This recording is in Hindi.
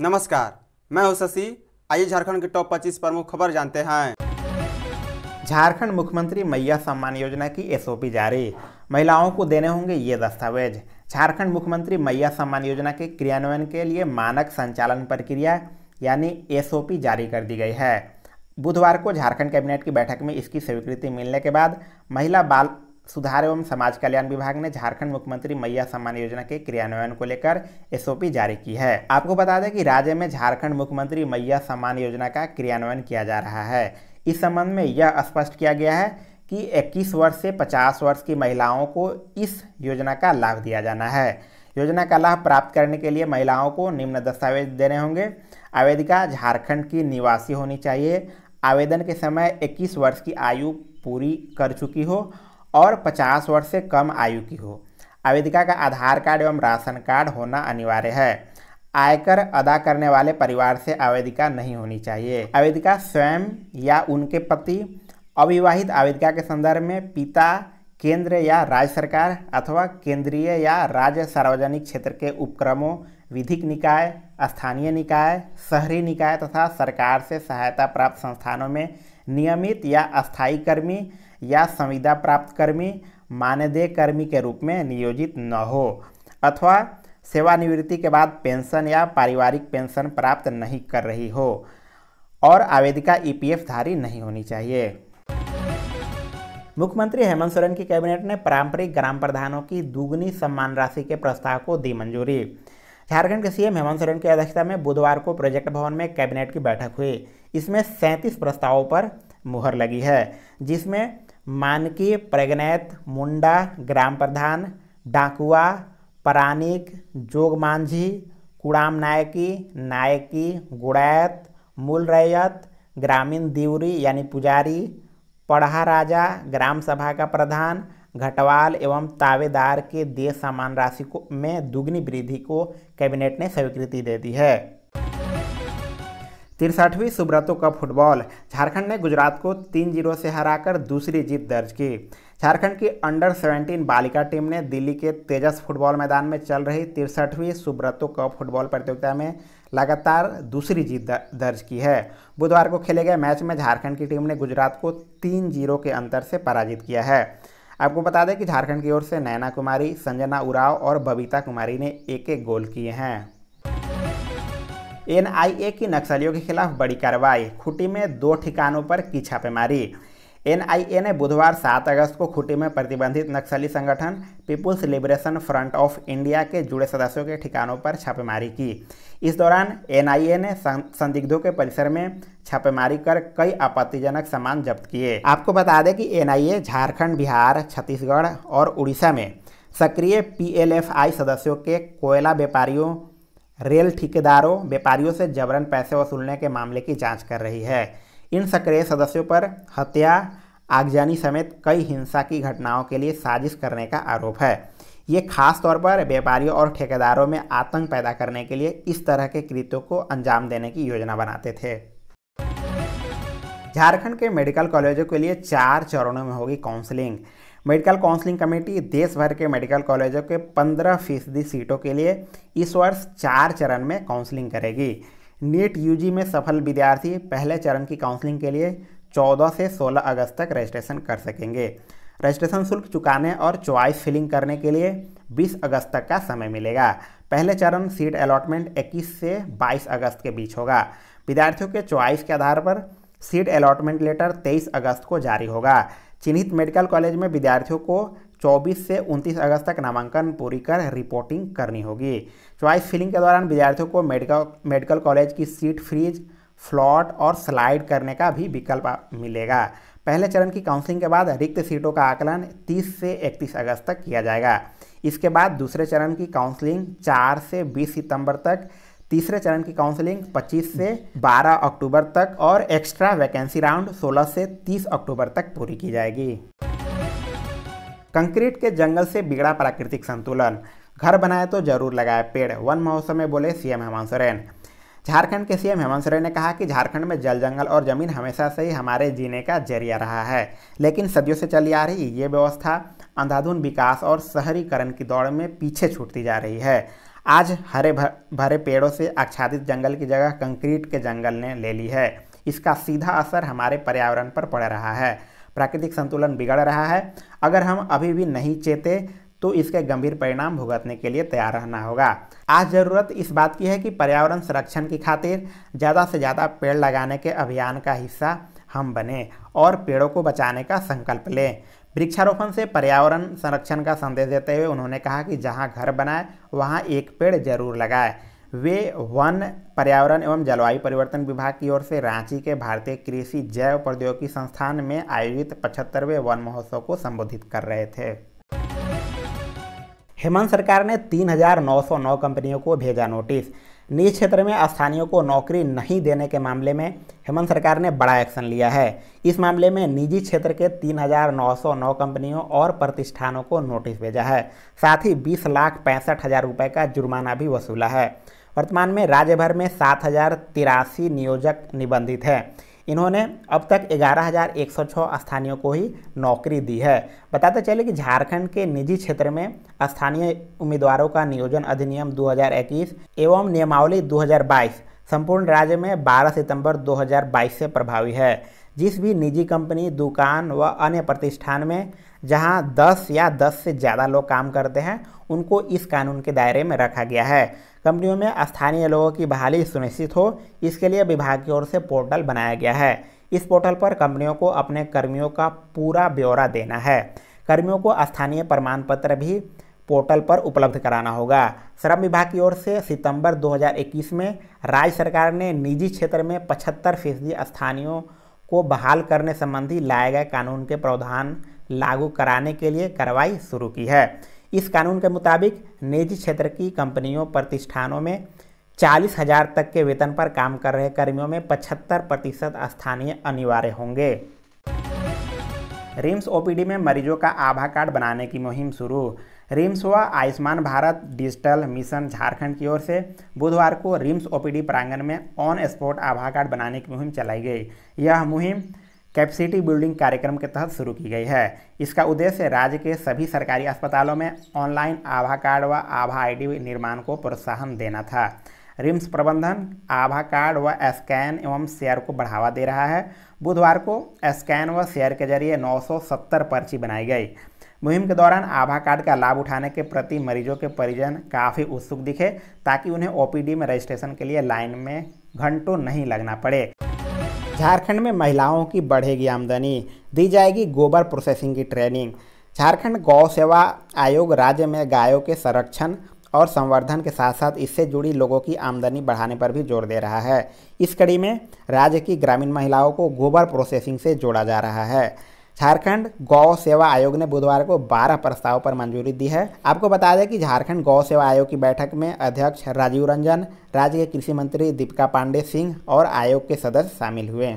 नमस्कार मैं हूं शशि आइए झारखंड के टॉप 25 प्रमुख खबर जानते हैं झारखंड मुख्यमंत्री मैया सम्मान योजना की एसओपी जारी महिलाओं को देने होंगे ये दस्तावेज झारखंड मुख्यमंत्री मैया सम्मान योजना के क्रियान्वयन के लिए मानक संचालन प्रक्रिया यानी एसओपी जारी कर दी गई है बुधवार को झारखंड कैबिनेट की बैठक में इसकी स्वीकृति मिलने के बाद महिला बाल सुधार एवं समाज कल्याण विभाग ने झारखंड मुख्यमंत्री मैया सम्मान योजना के क्रियान्वयन को लेकर एसओपी जारी की है आपको बता दें कि राज्य में झारखंड मुख्यमंत्री मैया सम्मान योजना का क्रियान्वयन किया जा रहा है इस संबंध में यह स्पष्ट किया गया है कि 21 वर्ष से 50 वर्ष की महिलाओं को इस योजना का लाभ दिया जाना है योजना का लाभ प्राप्त करने के लिए महिलाओं को निम्न दस्तावेज देने होंगे आवेदिका झारखंड की निवासी होनी चाहिए आवेदन के समय 21 वर्ष की आयु पूरी कर चुकी हो और 50 वर्ष से कम आयु की हो आवेदिका का आधार कार्ड एवं राशन कार्ड होना अनिवार्य है आयकर अदा करने वाले परिवार से आवेदिका नहीं होनी चाहिए आवेदिका स्वयं या उनके पति अविवाहित आवेदिका के संदर्भ में पिता केंद्र या राज्य सरकार अथवा केंद्रीय या राज्य सार्वजनिक क्षेत्र के उपक्रमों विधिक निकाय स्थानीय निकाय शहरी निकाय तथा सरकार से सहायता प्राप्त संस्थानों में नियमित या अस्थायी कर्मी या संविदा प्राप्त कर्मी मानदेय कर्मी के रूप में नियोजित न हो अथवा सेवानिवृत्ति के बाद पेंशन या पारिवारिक पेंशन प्राप्त नहीं कर रही हो और आवेदिका ईपीएफ e धारी नहीं होनी चाहिए मुख्यमंत्री हेमंत सोरेन की कैबिनेट ने पारंपरिक ग्राम प्रधानों की दुगनी सम्मान राशि के प्रस्ताव को दी मंजूरी झारखंड के सीएम हेमंत सोरेन की अध्यक्षता में बुधवार को प्रोजेक्ट भवन में कैबिनेट की बैठक हुई इसमें सैंतीस प्रस्तावों पर मुहर लगी है जिसमें मानकी प्रगनैत मुंडा ग्राम प्रधान डाकुआ परानिक जोगमांझी कुड़ाम नायकी नायकी गुड़ैत मूल रैयत ग्रामीण दिवरी यानी पुजारी पढ़ा राजा ग्राम सभा का प्रधान घटवाल एवं तावेदार के देश समान राशि को में दुगनी वृद्धि को कैबिनेट ने स्वीकृति दे दी है तिरसठवीं सुब्रतों कप फुटबॉल झारखंड ने गुजरात को तीन जीरो से हराकर दूसरी जीत दर्ज की झारखंड की अंडर 17 बालिका टीम ने दिल्ली के तेजस फुटबॉल मैदान में चल रही तिरसठवीं सुब्रतों कप फुटबॉल प्रतियोगिता में लगातार दूसरी जीत दर्ज की है बुधवार को खेले गए मैच में झारखंड की टीम ने गुजरात को तीन जीरो के अंतर से पराजित किया है आपको बता दें कि झारखंड की ओर से नैना कुमारी संजना उराव और बबीता कुमारी ने एक एक गोल किए हैं एनआईए की नक्सलियों के खिलाफ बड़ी कार्रवाई खुटी में दो ठिकानों पर की छापेमारी एनआईए ने बुधवार 7 अगस्त को खुटी में प्रतिबंधित नक्सली संगठन People's Liberation Front of India के जुड़े सदस्यों के ठिकानों पर छापेमारी की इस दौरान एनआईए ने संदिग्धों के परिसर में छापेमारी कर कई आपत्तिजनक सामान जब्त किए आपको बता दें कि एनआईए झारखंड बिहार छत्तीसगढ़ और उड़ीसा में सक्रिय पीएलएफआई सदस्यों के कोयला व्यापारियों रेल ठेकेदारों व्यापारियों से जबरन पैसे वसूलने के मामले की जांच कर रही है इन सक्रिय सदस्यों पर हत्या आगजनी समेत कई हिंसा की घटनाओं के लिए साजिश करने का आरोप है ये खास तौर पर व्यापारियों और ठेकेदारों में आतंक पैदा करने के लिए इस तरह के कृत्यों को अंजाम देने की योजना बनाते थे झारखंड के मेडिकल कॉलेजों के लिए चार चरणों में होगी काउंसलिंग मेडिकल काउंसलिंग कमेटी देश भर के मेडिकल कॉलेजों के पंद्रह फीसदी सीटों के लिए इस वर्ष चार चरण में काउंसलिंग करेगी नीट यूजी में सफल विद्यार्थी पहले चरण की काउंसलिंग के लिए 14 से 16 अगस्त तक रजिस्ट्रेशन कर सकेंगे रजिस्ट्रेशन शुल्क चुकाने और चॉइस फिलिंग करने के लिए 20 अगस्त तक का समय मिलेगा पहले चरण सीट अलॉटमेंट 21 से 22 अगस्त के बीच होगा विद्यार्थियों के चॉइस के आधार पर सीट अलॉटमेंट लेटर 23 अगस्त को जारी होगा चिन्हित मेडिकल कॉलेज में विद्यार्थियों को 24 से 29 अगस्त तक नामांकन पूरी कर रिपोर्टिंग करनी होगी च्वाइस फिलिंग के दौरान विद्यार्थियों को मेडिकल मेडिकल कॉलेज की सीट फ्रीज फ्लॉट और स्लाइड करने का भी विकल्प मिलेगा पहले चरण की काउंसलिंग के बाद रिक्त सीटों का आकलन 30 से 31 अगस्त तक किया जाएगा इसके बाद दूसरे चरण की काउंसलिंग 4 से 20 सितंबर तक तीसरे चरण की काउंसलिंग 25 से 12 अक्टूबर तक और एक्स्ट्रा वैकेंसी राउंड 16 से 30 अक्टूबर तक पूरी की जाएगी कंक्रीट के जंगल से बिगड़ा प्राकृतिक संतुलन घर बनाए तो जरूर लगाए पेड़ वन महोत्सव में बोले सीएम हेमंत सोरेन झारखंड के सीएम हेमंत सोरेन ने कहा कि झारखंड में जल जंगल और जमीन हमेशा से ही हमारे जीने का जरिया रहा है लेकिन सदियों से चली आ रही ये व्यवस्था अंधाधुन विकास और शहरीकरण की दौड़ में पीछे छूटती जा रही है आज हरे भरे पेड़ों से आच्छादित जंगल की जगह कंक्रीट के जंगल ने ले ली है इसका सीधा असर हमारे पर्यावरण पर पड़ रहा है प्राकृतिक संतुलन बिगड़ रहा है अगर हम अभी भी नहीं चेते तो इसके गंभीर परिणाम भुगतने के लिए तैयार रहना होगा आज ज़रूरत इस बात की है कि पर्यावरण संरक्षण की खातिर ज़्यादा से ज़्यादा पेड़ लगाने के अभियान का हिस्सा हम बने और पेड़ों को बचाने का संकल्प लें वृक्षारोपण से पर्यावरण संरक्षण का संदेश देते हुए उन्होंने कहा कि जहां घर बनाए वहां एक पेड़ जरूर लगाए वे वन पर्यावरण एवं जलवायु परिवर्तन विभाग की ओर से रांची के भारतीय कृषि जैव प्रौद्योगिकी संस्थान में आयोजित पचहत्तरवें वन महोत्सव को संबोधित कर रहे थे हेमंत सरकार ने 3,909 कंपनियों को भेजा नोटिस निजी क्षेत्र में स्थानियों को नौकरी नहीं देने के मामले में हेमंत सरकार ने बड़ा एक्शन लिया है इस मामले में निजी क्षेत्र के 3,909 कंपनियों और प्रतिष्ठानों को नोटिस भेजा है साथ ही बीस लाख पैंसठ हज़ार रुपये का जुर्माना भी वसूला है वर्तमान में राज्य भर में सात नियोजक निबंधित हैं इन्होंने अब तक 11,106 स्थानियों को ही नौकरी दी है बताते चले कि झारखंड के निजी क्षेत्र में स्थानीय उम्मीदवारों का नियोजन अधिनियम 2021 एवं नियमावली 2022 संपूर्ण राज्य में 12 सितंबर 2022 से प्रभावी है जिस भी निजी कंपनी दुकान व अन्य प्रतिष्ठान में जहां 10 या 10 से ज़्यादा लोग काम करते हैं उनको इस कानून के दायरे में रखा गया है कंपनियों में स्थानीय लोगों की बहाली सुनिश्चित हो इसके लिए विभाग की ओर से पोर्टल बनाया गया है इस पोर्टल पर कंपनियों को अपने कर्मियों का पूरा ब्यौरा देना है कर्मियों को स्थानीय प्रमाण पत्र भी पोर्टल पर उपलब्ध कराना होगा श्रम विभाग की ओर से सितंबर 2021 में राज्य सरकार ने निजी क्षेत्र में पचहत्तर फीसदी स्थानियों को बहाल करने संबंधी लाए गए कानून के प्रावधान लागू कराने के लिए कार्रवाई शुरू की है इस कानून के मुताबिक निजी क्षेत्र की कंपनियों प्रतिष्ठानों में चालीस हजार तक के वेतन पर काम कर रहे कर्मियों में पचहत्तर प्रतिशत स्थानीय अनिवार्य होंगे रिम्स ओपीडी में मरीजों का आभा कार्ड बनाने की मुहिम शुरू रिम्स व आयुष्मान भारत डिजिटल मिशन झारखंड की ओर से बुधवार को रिम्स ओपीडी प्रांगण में ऑन स्पॉट आभा कार्ड बनाने की मुहिम चलाई गई यह मुहिम कैपेसिटी बिल्डिंग कार्यक्रम के तहत शुरू की गई है इसका उद्देश्य राज्य के सभी सरकारी अस्पतालों में ऑनलाइन आभा कार्ड व आभा आईडी निर्माण को प्रोत्साहन देना था रिम्स प्रबंधन आभा कार्ड व स्कैन एवं शेयर को बढ़ावा दे रहा है बुधवार को स्कैन व शेयर के जरिए 970 पर्ची बनाई गई मुहिम के दौरान आभा कार्ड का लाभ उठाने के प्रति मरीजों के परिजन काफ़ी उत्सुक दिखे ताकि उन्हें ओपीडी में रजिस्ट्रेशन के लिए लाइन में घंटों नहीं लगना पड़े झारखंड में महिलाओं की बढ़ेगी आमदनी दी जाएगी गोबर प्रोसेसिंग की ट्रेनिंग झारखंड गौ सेवा आयोग राज्य में गायों के संरक्षण और संवर्धन के साथ साथ इससे जुड़ी लोगों की आमदनी बढ़ाने पर भी जोर दे रहा है इस कड़ी में राज्य की ग्रामीण महिलाओं को गोबर प्रोसेसिंग से जोड़ा जा रहा है झारखंड गौ सेवा आयोग ने बुधवार को 12 प्रस्ताव पर मंजूरी दी है आपको बता दें कि झारखंड गौ सेवा आयोग की बैठक में अध्यक्ष राजीव रंजन राज्य के कृषि मंत्री दीपिका पांडे सिंह और आयोग के सदस्य शामिल हुए